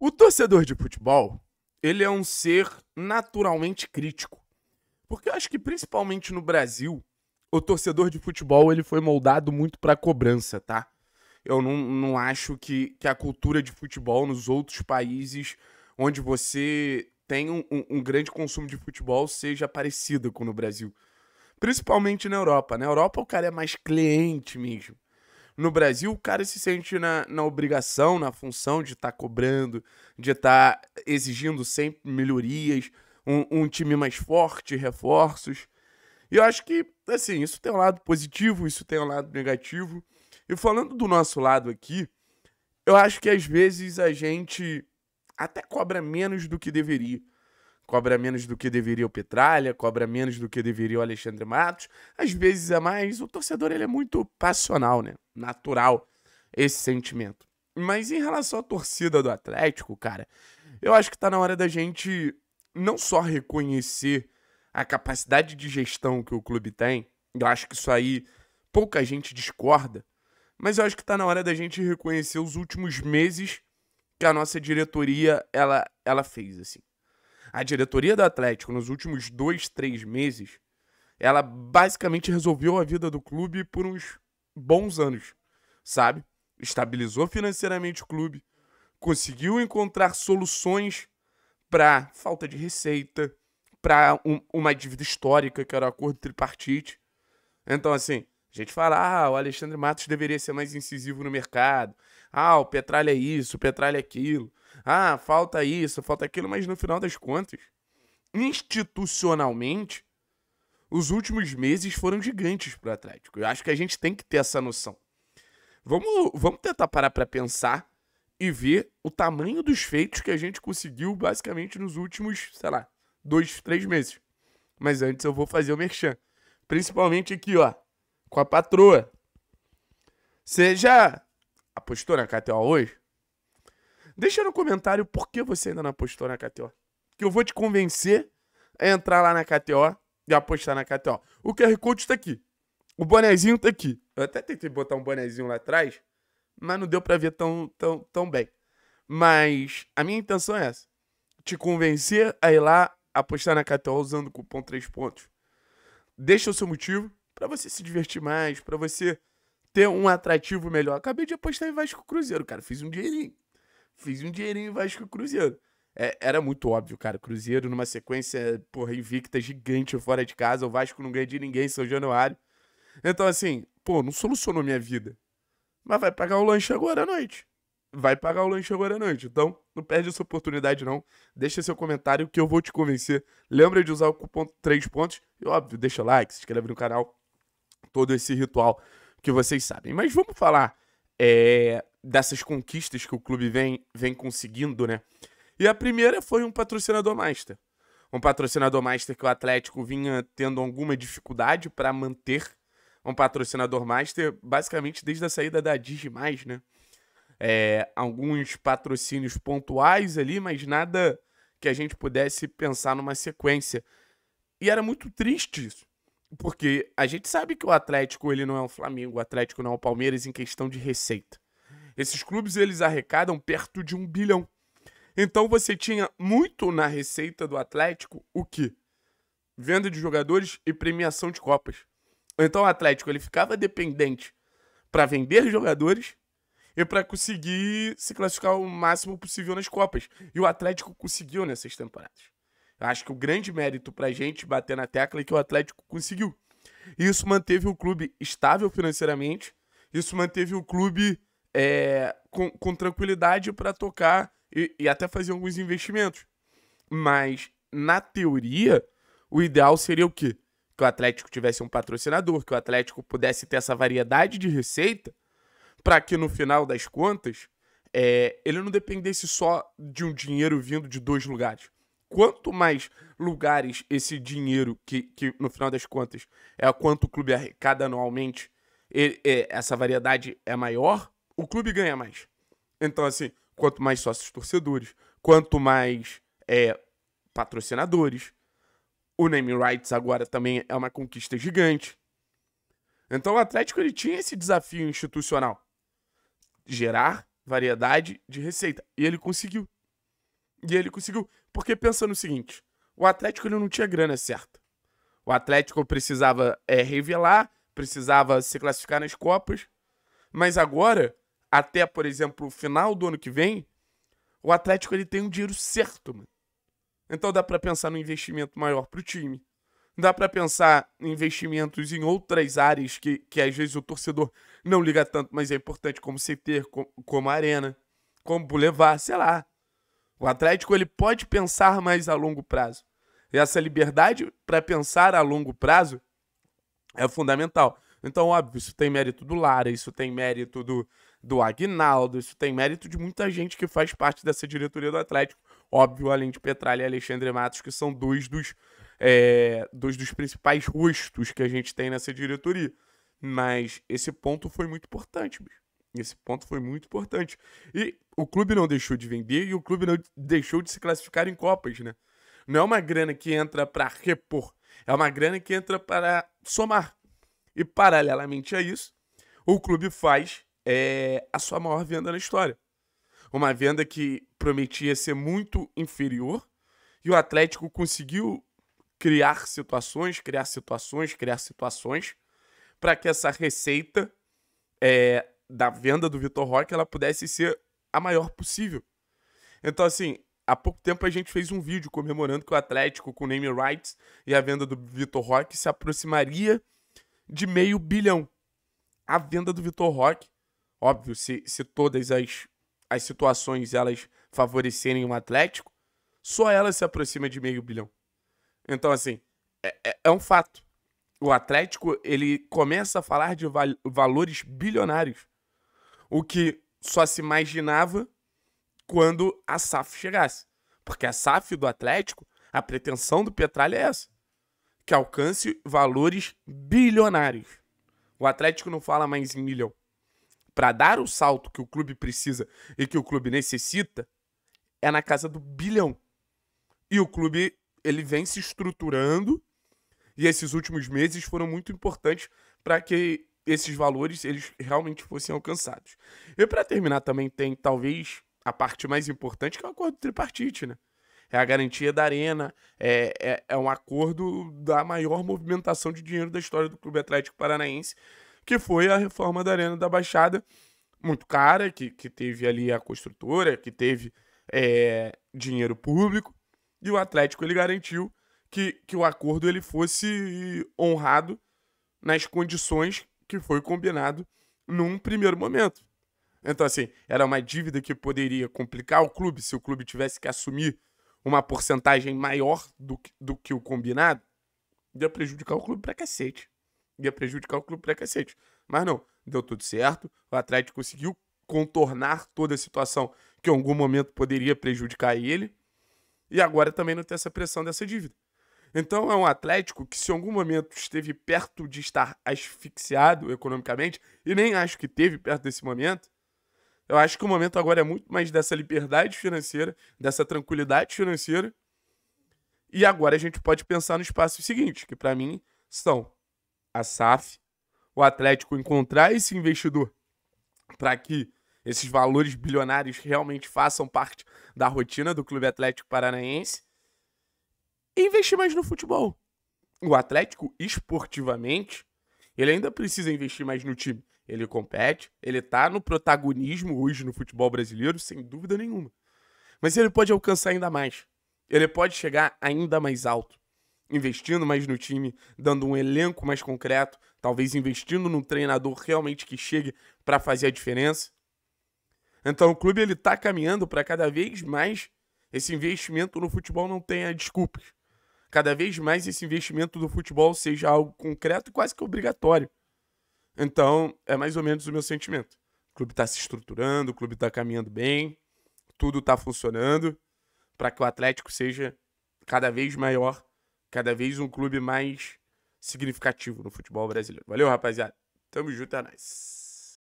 O torcedor de futebol, ele é um ser naturalmente crítico. Porque eu acho que principalmente no Brasil, o torcedor de futebol ele foi moldado muito para cobrança, tá? Eu não, não acho que, que a cultura de futebol nos outros países onde você tem um, um grande consumo de futebol seja parecida com no Brasil. Principalmente na Europa. Na Europa o cara é mais cliente mesmo. No Brasil, o cara se sente na, na obrigação, na função de estar tá cobrando, de estar tá exigindo sempre melhorias, um, um time mais forte, reforços. E eu acho que, assim, isso tem um lado positivo, isso tem um lado negativo. E falando do nosso lado aqui, eu acho que às vezes a gente até cobra menos do que deveria cobra menos do que deveria o Petralha, cobra menos do que deveria o Alexandre Matos. Às vezes é mais, o torcedor ele é muito passional, né? Natural esse sentimento. Mas em relação à torcida do Atlético, cara, eu acho que tá na hora da gente não só reconhecer a capacidade de gestão que o clube tem, eu acho que isso aí pouca gente discorda, mas eu acho que tá na hora da gente reconhecer os últimos meses que a nossa diretoria ela ela fez assim. A diretoria do Atlético, nos últimos dois, três meses, ela basicamente resolveu a vida do clube por uns bons anos, sabe? Estabilizou financeiramente o clube, conseguiu encontrar soluções para falta de receita, para um, uma dívida histórica, que era o acordo tripartite. Então, assim, a gente fala, ah, o Alexandre Matos deveria ser mais incisivo no mercado. Ah, o Petralha é isso, o Petralha é aquilo ah, falta isso, falta aquilo, mas no final das contas, institucionalmente, os últimos meses foram gigantes para o Atlético. Eu acho que a gente tem que ter essa noção. Vamos, vamos tentar parar para pensar e ver o tamanho dos feitos que a gente conseguiu basicamente nos últimos, sei lá, dois, três meses. Mas antes eu vou fazer o merchan. Principalmente aqui, ó, com a patroa. Seja apostou na KTO hoje? Deixa no comentário por que você ainda não apostou na KTO. Que eu vou te convencer a entrar lá na KTO e apostar na KTO. O QR Code tá aqui. O bonezinho tá aqui. Eu até tentei botar um bonezinho lá atrás, mas não deu para ver tão, tão, tão bem. Mas a minha intenção é essa. Te convencer a ir lá apostar na KTO usando o cupom 3 pontos. Deixa o seu motivo para você se divertir mais, para você ter um atrativo melhor. Acabei de apostar em Vasco Cruzeiro, cara. Fiz um dinheirinho fiz um dinheirinho Vasco Cruzeiro. É, era muito óbvio, cara. Cruzeiro numa sequência, porra, invicta, gigante fora de casa. O Vasco não ganha de ninguém, São Januário. Então, assim, pô, não solucionou minha vida. Mas vai pagar o lanche agora à noite. Vai pagar o lanche agora à noite. Então, não perde essa oportunidade, não. Deixa seu comentário que eu vou te convencer. Lembra de usar o cupom 3 pontos. E, óbvio, deixa like, se inscreve no canal. Todo esse ritual que vocês sabem. Mas vamos falar é, dessas conquistas que o clube vem, vem conseguindo, né? E a primeira foi um patrocinador master. Um patrocinador master que o Atlético vinha tendo alguma dificuldade para manter. Um patrocinador master, basicamente desde a saída da Digimais, né? É, alguns patrocínios pontuais ali, mas nada que a gente pudesse pensar numa sequência. E era muito triste isso, porque a gente sabe que o Atlético ele não é o Flamengo, o Atlético não é o Palmeiras em questão de receita. Esses clubes eles arrecadam perto de um bilhão. Então você tinha muito na receita do Atlético o que? Venda de jogadores e premiação de copas. Então o Atlético ele ficava dependente para vender jogadores e para conseguir se classificar o máximo possível nas copas. E o Atlético conseguiu nessas temporadas. Eu acho que o grande mérito para a gente bater na tecla é que o Atlético conseguiu. Isso manteve o clube estável financeiramente. Isso manteve o clube é, com, com, tranquilidade para tocar e, e até fazer alguns investimentos. Mas, na teoria, o ideal seria o quê? Que o Atlético tivesse um patrocinador, que o Atlético pudesse ter essa variedade de receita, para que no final das contas é, ele não dependesse só de um dinheiro vindo de dois lugares. Quanto mais lugares esse dinheiro, que, que no final das contas é quanto o clube arrecada anualmente, ele, é, essa variedade é maior, o clube ganha mais. Então, assim, quanto mais sócios torcedores, quanto mais é, patrocinadores, o name rights agora também é uma conquista gigante. Então o Atlético ele tinha esse desafio institucional. Gerar variedade de receita. E ele conseguiu. E ele conseguiu. Porque pensa no seguinte: o Atlético ele não tinha grana certa. O Atlético precisava é, revelar, precisava se classificar nas Copas. Mas agora até, por exemplo, o final do ano que vem, o Atlético ele tem um dinheiro certo, mano. Então dá para pensar no investimento maior para o time. Dá para pensar em investimentos em outras áreas que, que às vezes o torcedor não liga tanto, mas é importante, como CT, como, como Arena, como Boulevard, sei lá. O Atlético ele pode pensar mais a longo prazo. E essa liberdade para pensar a longo prazo é fundamental. Então, óbvio, isso tem mérito do Lara, isso tem mérito do, do Aguinaldo, isso tem mérito de muita gente que faz parte dessa diretoria do Atlético, óbvio, além de Petralha e Alexandre Matos, que são dois dos, é, dois dos principais rostos que a gente tem nessa diretoria. Mas esse ponto foi muito importante, bicho. Esse ponto foi muito importante. E o clube não deixou de vender e o clube não deixou de se classificar em Copas, né? Não é uma grana que entra para repor, é uma grana que entra para somar. E paralelamente a isso, o clube faz é, a sua maior venda na história. Uma venda que prometia ser muito inferior e o Atlético conseguiu criar situações, criar situações, criar situações para que essa receita é, da venda do Vitor Roque ela pudesse ser a maior possível. Então, assim, há pouco tempo a gente fez um vídeo comemorando que o Atlético, com name rights e a venda do Vitor Roque, se aproximaria de meio bilhão. A venda do Vitor Roque Óbvio, se, se todas as, as situações elas favorecerem o um Atlético, só ela se aproxima de meio bilhão. Então, assim, é, é, é um fato. O Atlético, ele começa a falar de val valores bilionários. O que só se imaginava quando a SAF chegasse. Porque a SAF do Atlético, a pretensão do Petralha é essa: que alcance valores bilionários. O Atlético não fala mais em milhão para dar o salto que o clube precisa e que o clube necessita é na casa do bilhão. E o clube ele vem se estruturando e esses últimos meses foram muito importantes para que esses valores eles realmente fossem alcançados. E para terminar também tem talvez a parte mais importante que é o acordo tripartite, né? É a garantia da arena, é, é, é um acordo da maior movimentação de dinheiro da história do Clube Atlético Paranaense que foi a reforma da Arena da Baixada, muito cara, que, que teve ali a construtora, que teve é, dinheiro público, e o Atlético ele garantiu que, que o acordo ele fosse honrado nas condições que foi combinado num primeiro momento. Então, assim, era uma dívida que poderia complicar o clube se o clube tivesse que assumir uma porcentagem maior do que, do que o combinado, ia prejudicar o clube pra cacete ia prejudicar o clube pra cacete. Mas não, deu tudo certo. O Atlético conseguiu contornar toda a situação que em algum momento poderia prejudicar ele. E agora também não tem essa pressão dessa dívida. Então é um Atlético que, se em algum momento esteve perto de estar asfixiado economicamente, e nem acho que teve perto desse momento, eu acho que o momento agora é muito mais dessa liberdade financeira, dessa tranquilidade financeira. E agora a gente pode pensar nos passos seguintes, que para mim são a SAF, o Atlético encontrar esse investidor para que esses valores bilionários realmente façam parte da rotina do Clube Atlético Paranaense e investir mais no futebol. O Atlético, esportivamente, ele ainda precisa investir mais no time. Ele compete, ele está no protagonismo hoje no futebol brasileiro, sem dúvida nenhuma. Mas ele pode alcançar ainda mais. Ele pode chegar ainda mais alto investindo mais no time, dando um elenco mais concreto, talvez investindo num treinador realmente que chegue para fazer a diferença. Então o clube ele está caminhando para cada vez mais esse investimento no futebol não tenha desculpas. Cada vez mais esse investimento do futebol seja algo concreto e quase que obrigatório. Então é mais ou menos o meu sentimento. O clube está se estruturando, o clube está caminhando bem, tudo está funcionando para que o Atlético seja cada vez maior cada vez um clube mais significativo no futebol brasileiro. Valeu, rapaziada. Tamo junto, é nóis.